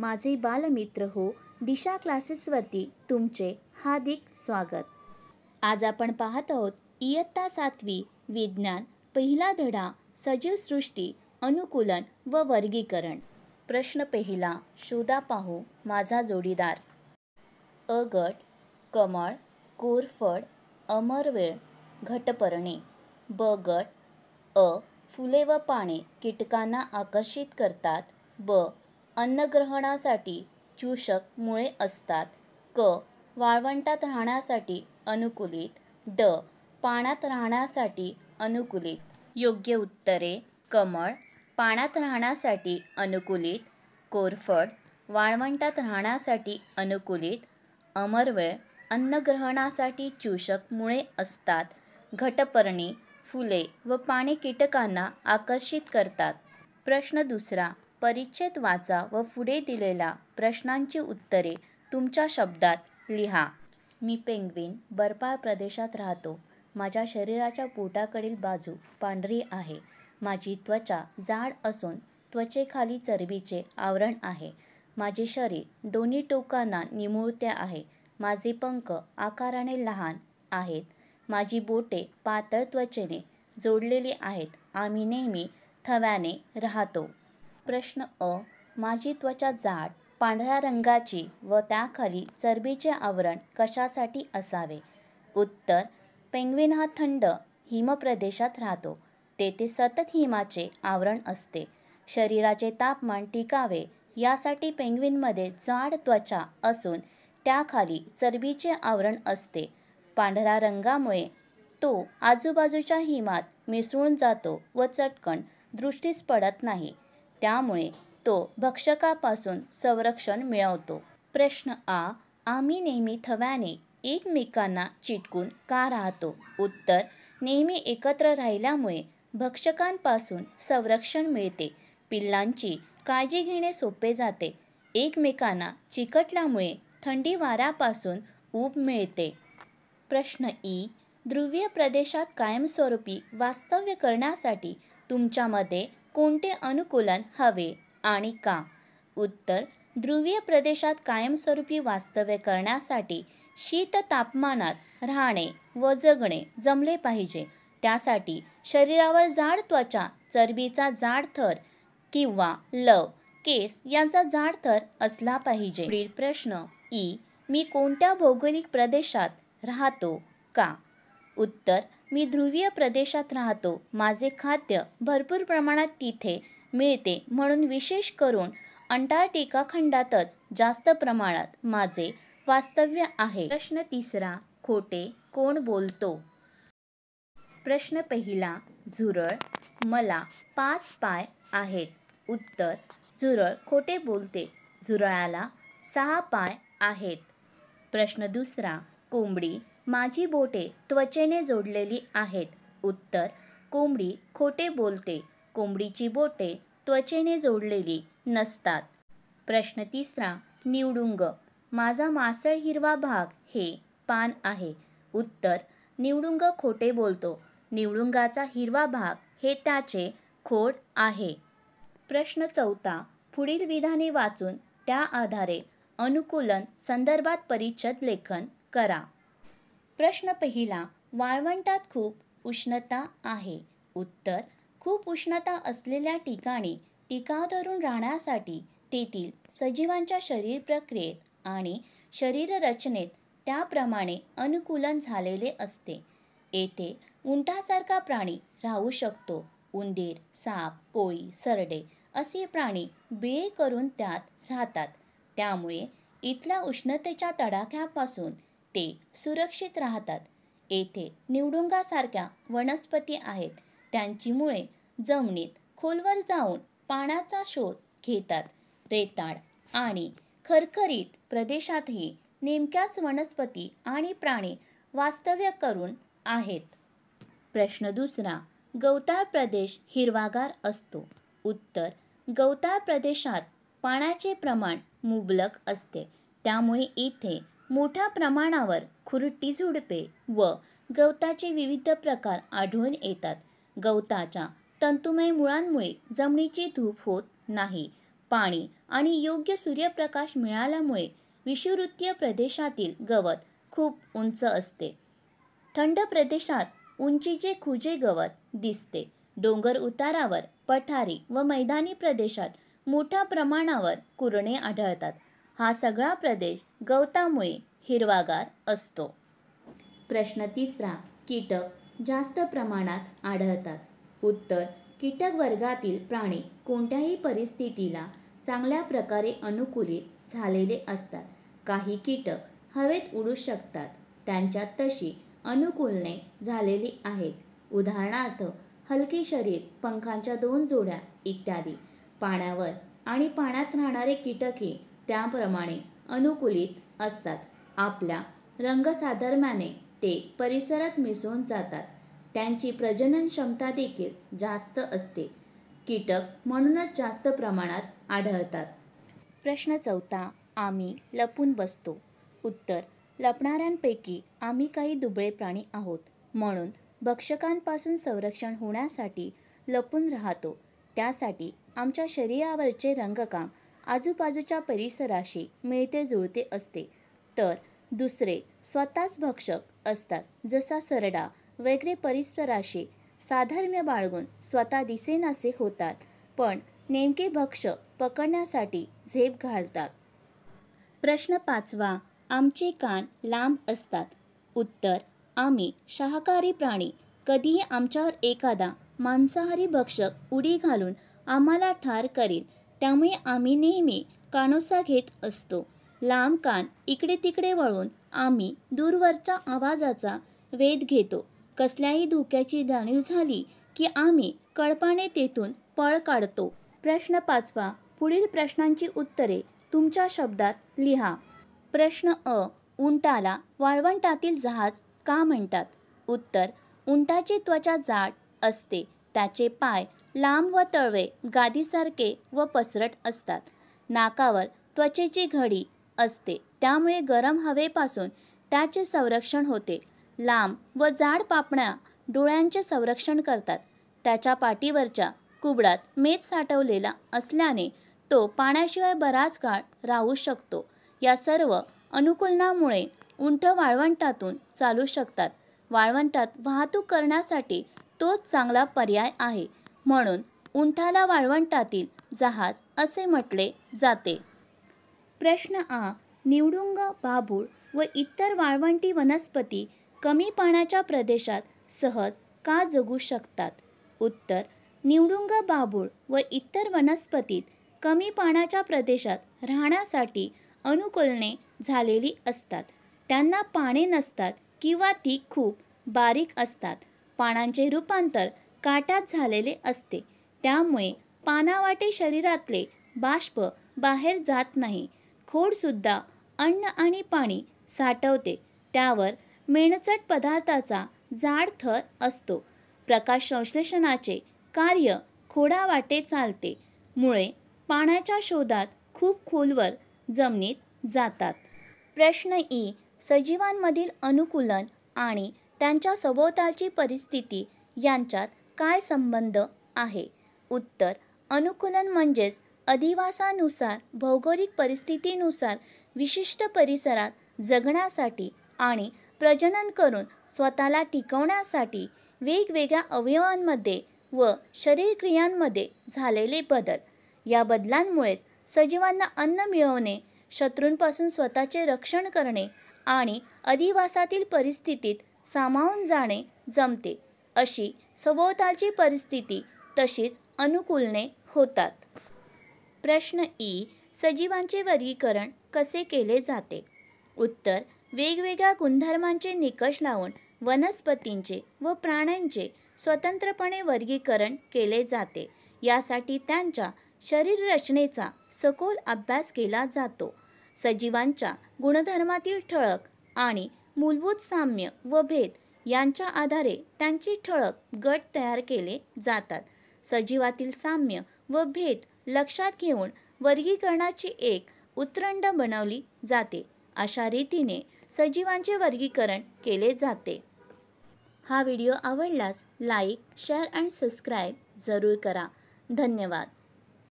माझे बालमित्र हो दिशा क्लासेसवरती तुमचे हार्दिक स्वागत आज आपण पाहत आहोत इयत्ता सातवी विज्ञान पहिला धडा सजीवसृष्टी अनुकूलन व वर्गीकरण प्रश्न पहिला शोधा पाहू माझा जोडीदार अ गट कमळ कोरफड अमरवेळ घटपर्णे ब गट अ फुले व पाने कीटकांना आकर्षित करतात ब अन्नग्रहणासाठी चूषक मुळे असतात क वाळवंटात राहण्यासाठी अनुकूलित ड पाण्यात राहण्यासाठी अनुकूलित योग्य उत्तरे कमळ पाण्यात राहण्यासाठी अनुकूलित कोरफड वाळवंटात राहण्यासाठी अनुकूलित अमरवेळ अन्नग्रहणासाठी चूषक मुळे असतात घटपर्णी फुले व पाणी कीटकांना आकर्षित करतात प्रश्न दुसरा परिच्छेद वाचा व पुढे दिलेल्या प्रश्नांची उत्तरे तुमच्या शब्दात लिहा मी पेंग्विन बर्फाळ प्रदेशात राहतो माझ्या शरीराच्या पोटाकडील बाजू पांढरी आहे माझी त्वचा जाड असून त्वचेखाली चरबीचे आवरण आहे माझे शरीर दोन्ही टोकांना निमुळते आहे माझे पंख आकाराने लहान आहेत माझी बोटे पातळ त्वचेने जोडलेली आहेत आम्ही नेहमी थव्याने राहतो प्रश्न अ माझी त्वचा जाड पांढऱ्या रंगाची व त्याखाली चरबीचे आवरण कशासाठी असावे उत्तर पेंग्विन हा थंड हिमप्रदेशात राहतो तेथे सतत हिमाचे आवरण असते शरीराचे तापमान टिकावे यासाठी पेंग्विनमध्ये जाड त्वचा असून त्याखाली चरबीचे आवरण असते पांढऱ्या रंगामुळे तो आजूबाजूच्या हिमात मिसळून जातो व चटकन दृष्टीस पडत नाही त्यामुळे तो भक्षकापासून संरक्षण मिळवतो प्रश्न आ आम्ही नेहमी थव्याने एकमेकांना चिटकून का राहतो उत्तर नेहमी एकत्र राहिल्यामुळे भक्षकांपासून संरक्षण मिळते पिल्लांची काळजी घेणे सोपे जाते एकमेकांना चिकटल्यामुळे थंडी वाऱ्यापासून ऊब मिळते प्रश्न ई ध्रुवीय प्रदेशात कायमस्वरूपी वास्तव्य करण्यासाठी तुमच्यामध्ये कोणते अनुकूलन हवे आणि का उत्तर ध्रुवीय प्रदेशात कायमस्वरूपी वास्तव्य करण्यासाठी शीत तापमानात राहणे व जगणे जमले पाहिजे त्यासाठी शरीरावर जाड त्वचा चरबीचा जाड थर किंवा लव केस यांचा जाड थर असला पाहिजे प्रश्न ई मी कोणत्या भौगोलिक प्रदेशात राहतो का उत्तर मी ध्रुवीय प्रदेशात राहतो माझे खाद्य भरपूर प्रमाणात तिथे मिळते म्हणून विशेष करून अंटार्क्टिका खंडातच जास्त प्रमाणात माझे वास्तव्य आहे प्रश्न तिसरा खोटे कोण बोलतो प्रश्न पहिला झुरळ मला पाच पाय आहेत उत्तर झुरळ खोटे बोलते झुरळाला सहा पाय आहेत प्रश्न दुसरा कोंबडी माझी बोटे त्वचेने जोडलेली आहेत उत्तर कोंबडी खोटे बोलते कोंबडीची बोटे त्वचेने जोडलेली नसतात प्रश्न तिसरा निवडुंग माझा मासळ हिरवा भाग हे पान आहे उत्तर निवडुंग खोटे बोलतो निवडुंगाचा हिरवा भाग हे त्याचे खोड आहे प्रश्न चौथा पुढील विधाने वाचून त्या आधारे अनुकूलन संदर्भात परिच्छद लेखन करा प्रश्न पहिला वाळवंटात खूप उष्णता आहे उत्तर खूप उष्णता असलेल्या ठिकाणी टिकाव धरून राहण्यासाठी तेथील सजीवांच्या शरीर प्रक्रियेत आणि शरीररचनेत त्याप्रमाणे अनुकूलन झालेले असते येथे उंटासारखा प्राणी राहू शकतो उंदीर साप कोळी सरडे असे प्राणी बे करून त्यात राहतात त्यामुळे इथल्या उष्णतेच्या तडाख्यापासून ते सुरक्षित राहतात येथे निवडुंगासारख्या वनस्पती आहेत त्यांची मुळे जमिनीत खोलवर जाऊन पाण्याचा शोध घेतात रेताळ आणि खरखरीत प्रदेशातही नेमक्याच वनस्पती आणि प्राणी वास्तव्य करून आहेत प्रश्न दुसरा गवताळ प्रदेश हिरवागार असतो उत्तर गवताळ प्रदेशात पाण्याचे प्रमाण मुबलक असते त्यामुळे इथे मोठ्या प्रमाणावर खुरटी झुडपे व गवताचे विविध प्रकार आढळून येतात गवताच्या तंतुमय मुळांमुळे जमिनीची धूप होत नाही पाणी आणि योग्य सूर्यप्रकाश मिळाल्यामुळे विषुवृत्तीय प्रदेशातील गवत खूप उंच असते थंड प्रदेशात उंचीचे खुजे गवत दिसते डोंगर उतारावर पठारी व मैदानी प्रदेशात मोठ्या प्रमाणावर कुरणे आढळतात हा सगळा प्रदेश गवतामुळे हिरवागार असतो प्रश्न तिसरा कीटक जास्त प्रमाणात आढळतात उत्तर कीटक वर्गातील प्राणी कोणत्याही परिस्थितीला चांगल्या प्रकारे अनुकूलित झालेले असतात काही कीटक हवेत उडू शकतात त्यांच्यात तशी अनुकूलने झालेली आहेत उदाहरणार्थ हलके शरीर पंखांच्या दोन जोड्या इत्यादी पाण्यावर आणि पाण्यात राहणारे हे त्याप्रमाणे अनुकूलित असतात आपल्या रंगसाधर्म्याने ते परिसरात मिसळून जातात त्यांची प्रजनन क्षमता देखील जास्त असते कीटक म्हणूनच जास्त प्रमाणात आढळतात प्रश्न चौथा आम्ही लपून बसतो उत्तर लपणाऱ्यांपैकी आम्ही काही दुबळे प्राणी आहोत म्हणून भक्षकांपासून संरक्षण होण्यासाठी लपून राहतो त्यासाठी आमच्या शरीरावरचे रंगकाम आजूबाजूच्या परिसराशी मिळते जुळते असते तर दुसरे स्वतःच भक्षक असतात जसा सरडा वगैरे परिसराशी साधर्म्य बाळगून स्वतः दिसेनासे होतात पण नेमके भक्ष पकडण्यासाठी झेप घालतात प्रश्न पाचवा आमचे कान लांब असतात उत्तर आम्ही शाकाहारी प्राणी कधीही आमच्यावर एखादा मांसाहारी भक्षक उडी घालून आम्हाला ठार करील त्यामुळे आम्ही नेहमी कानोसा घेत असतो लांब कान इकडे तिकडे वळून आम्ही दूरवरच्या आवाजाचा वेध घेतो कसल्याही धोक्याची जाणीव झाली की आम्ही कळपाने तेथून पळ काढतो प्रश्न पाचवा पुढील प्रश्नांची उत्तरे तुमच्या शब्दात लिहा प्रश्न अ उंटाला वाळवंटातील जहाज का म्हणतात उत्तर उंटाची त्वचा जाड असते त्याचे पाय लांब व तळवे गादीसारखे व पसरट असतात नाकावर त्वचेची घडी असते त्यामुळे गरम हवेपासून त्याचे संरक्षण होते लांब व जाड पापण्या डोळ्यांचे संरक्षण करतात त्याच्या पाठीवरच्या कुबडात मेद साठवलेला असल्याने तो पाण्याशिवाय बराच काळ राहू शकतो या सर्व अनुकूलनामुळे उंट वाळवंटातून चालू शकतात वाळवंटात वाहतूक करण्यासाठी तोच चांगला पर्याय आहे म्हणून उंठाला वाळवंटातील जहाज असे म्हटले जाते प्रश्न आ निवडुंग बाबूळ व इतर वाळवंटी वनस्पती कमी पाण्याच्या प्रदेशात सहज का जगू शकतात उत्तर निवडुंग बाबूळ व इतर वनस्पतीत कमी पाण्याच्या प्रदेशात राहण्यासाठी अनुकूलने झालेली असतात त्यांना पाने नसतात किंवा ती खूप बारीक असतात पानांचे रूपांतर काटात झालेले असते त्यामुळे पानावाटे शरीरातले बाष्प बाहेर जात नाही खोडसुद्धा अन्न आणि पाणी साठवते त्यावर मेणचट पदार्थाचा जाड थर असतो प्रकाश संश्लेषणाचे कार्य खोडावाटे चालते मुळे पाण्याच्या शोधात खूप खोलवर जमिनीत जातात प्रश्न ई सजीवांमधील अनुकूलन आणि त्यांच्या सभोवतालची परिस्थिती यांच्यात काय संबंध आहे उत्तर अनुकूलन म्हणजेच अधिवासानुसार भौगोलिक परिस्थितीनुसार विशिष्ट परिसरात जगण्यासाठी आणि प्रजनन करून स्वतःला टिकवण्यासाठी वेगवेगळ्या अवयवांमध्ये व शरीरक्रियांमध्ये झालेले बदल या बदलांमुळेच सजीवांना अन्न मिळवणे शत्रूंपासून स्वतःचे रक्षण करणे आणि अधिवासातील परिस्थितीत सामावून जाणे जमते अशी सभोवतालची परिस्थिती तशीच अनुकूलने होतात प्रश्न ई सजीवांचे वर्गीकरण कसे केले जाते उत्तर वेगवेगळ्या गुणधर्मांचे निकष लावून वनस्पतींचे व प्राण्यांचे स्वतंत्रपणे वर्गीकरण केले जाते यासाठी त्यांच्या शरीररचनेचा सखोल अभ्यास केला जातो सजीवांच्या गुणधर्मातील ठळक आणि मूलभूत साम्य व भेद यांच्या आधारे त्यांची ठळक गट तयार केले जातात सजीवातील साम्य व भेद लक्षात घेऊन वर्गीकरणाची एक उतरंड बनवली जाते अशा रीतीने सजीवांचे वर्गीकरण केले जाते हा व्हिडिओ आवडल्यास लाईक शेअर अँड सबस्क्राईब जरूर करा धन्यवाद